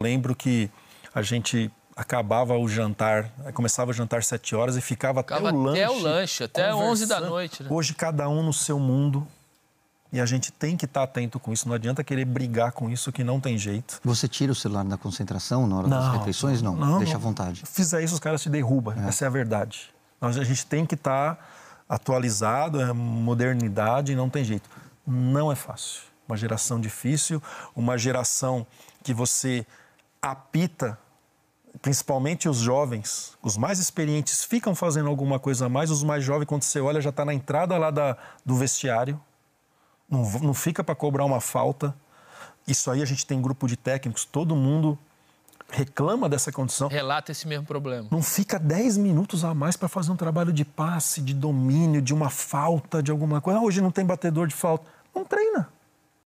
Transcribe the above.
Lembro que a gente acabava o jantar, começava o jantar às 7 horas e ficava, ficava até o lanche. Até o lanche, até 11 da noite. Né? Hoje, cada um no seu mundo. E a gente tem que estar tá atento com isso. Não adianta querer brigar com isso, que não tem jeito. Você tira o celular da concentração na hora não, das refeições? Não, não deixa à vontade. Fizer isso, os caras se derrubam. É. Essa é a verdade. a gente tem que estar tá atualizado, é modernidade, não tem jeito. Não é fácil. Uma geração difícil, uma geração que você apita, principalmente os jovens, os mais experientes ficam fazendo alguma coisa a mais, os mais jovens, quando você olha, já está na entrada lá da, do vestiário, não, não fica para cobrar uma falta. Isso aí a gente tem grupo de técnicos, todo mundo reclama dessa condição. Relata esse mesmo problema. Não fica 10 minutos a mais para fazer um trabalho de passe, de domínio, de uma falta, de alguma coisa. Ah, hoje não tem batedor de falta. Não treina.